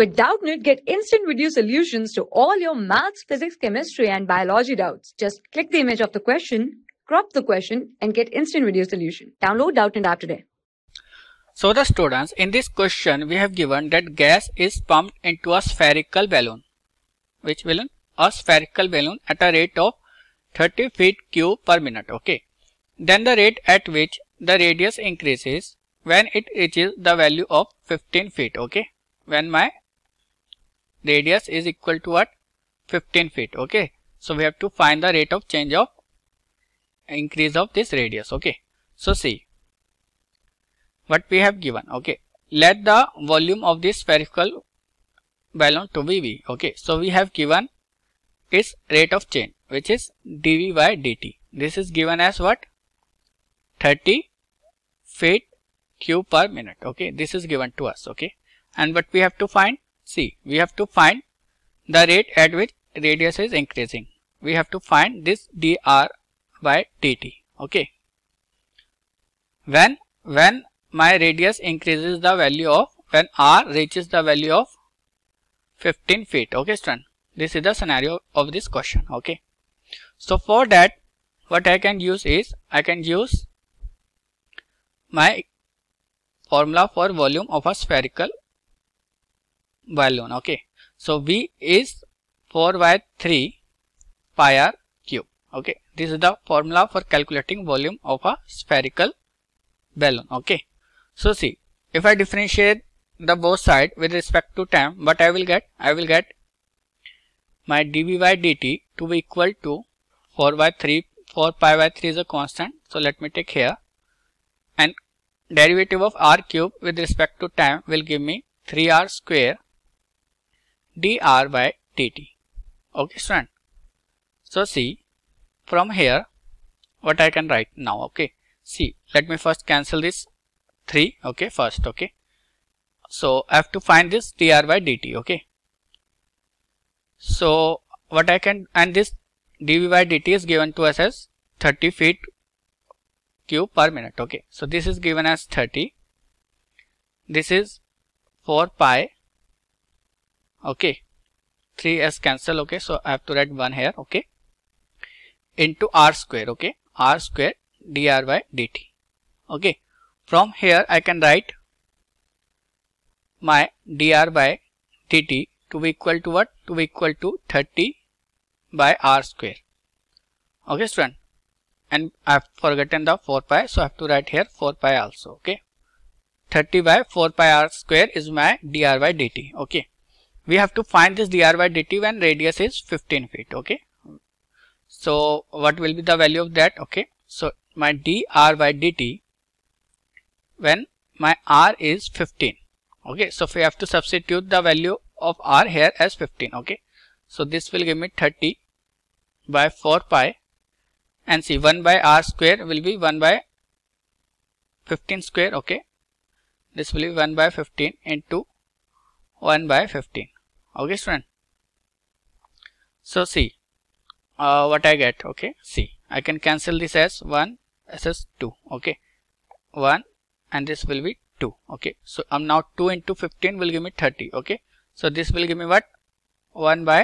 With Doubtnit, get instant video solutions to all your maths, physics, chemistry, and biology doubts. Just click the image of the question, crop the question, and get instant video solution. Download Doubtnit app today. So the students, in this question, we have given that gas is pumped into a spherical balloon. Which balloon? A spherical balloon at a rate of 30 feet cube per minute. Okay. Then the rate at which the radius increases when it reaches the value of 15 feet. Okay. When my radius is equal to what 15 feet okay so we have to find the rate of change of increase of this radius okay so see what we have given okay let the volume of this spherical balloon to be v okay so we have given its rate of change which is dv by dt this is given as what 30 feet cube per minute okay this is given to us okay and what we have to find See, we have to find the rate at which radius is increasing. We have to find this dr by dt. Okay. When when my radius increases the value of when r reaches the value of 15 feet. Okay, student. This is the scenario of this question. Okay. So for that, what I can use is I can use my formula for volume of a spherical balloon okay so v is 4 by 3 pi r cube okay this is the formula for calculating volume of a spherical balloon okay so see if i differentiate the both side with respect to time but i will get i will get my dv by dt to be equal to 4 by 3 4 pi by 3 is a constant so let me take here and derivative of r cube with respect to time will give me 3r square dr by dt okay student so see from here what i can write now okay see let me first cancel this 3 okay first okay so i have to find this dr by dt okay so what i can and this dv by dt is given to us as 30 feet cube per minute okay so this is given as 30 this is 4 pi okay 3s cancel okay so i have to write 1 here okay into r square okay r square dr by dt okay from here i can write my dr by dt to be equal to what to be equal to 30 by r square okay student and i have forgotten the 4 pi so i have to write here 4 pi also okay 30 by 4 pi r square is my dr by dt okay we have to find this dr by dt when radius is 15 feet okay so what will be the value of that okay so my dr by dt when my r is 15 okay so we have to substitute the value of r here as 15 okay so this will give me 30 by 4 pi and see 1 by r square will be 1 by 15 square okay this will be 1 by 15 into 1 by 15 okay student so see uh, what I get okay see I can cancel this as 1 as is 2 okay 1 and this will be 2 okay so I'm um, now 2 into 15 will give me 30 okay so this will give me what 1 by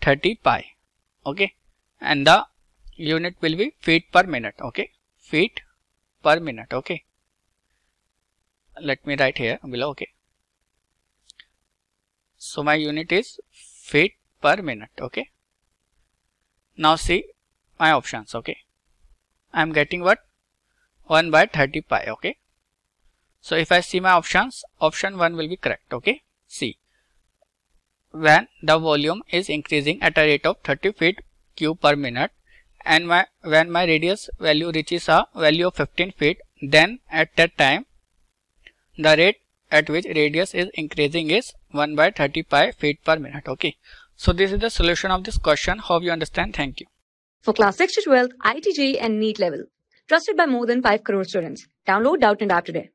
30 pi okay and the unit will be feet per minute okay feet per minute okay let me write here below okay so my unit is feet per minute. Okay. Now see my options. Okay. I am getting what? 1 by 30 pi. Okay. So if I see my options, option 1 will be correct. Okay. See when the volume is increasing at a rate of 30 feet cube per minute and my, when my radius value reaches a value of 15 feet then at that time the rate at which radius is increasing is 1 by 30 pi feet per minute. Okay. So this is the solution of this question. Hope you understand. Thank you. For class 6 to 12, ITG and NEET level. Trusted by more than 5 crore students. Download Doubt and App today.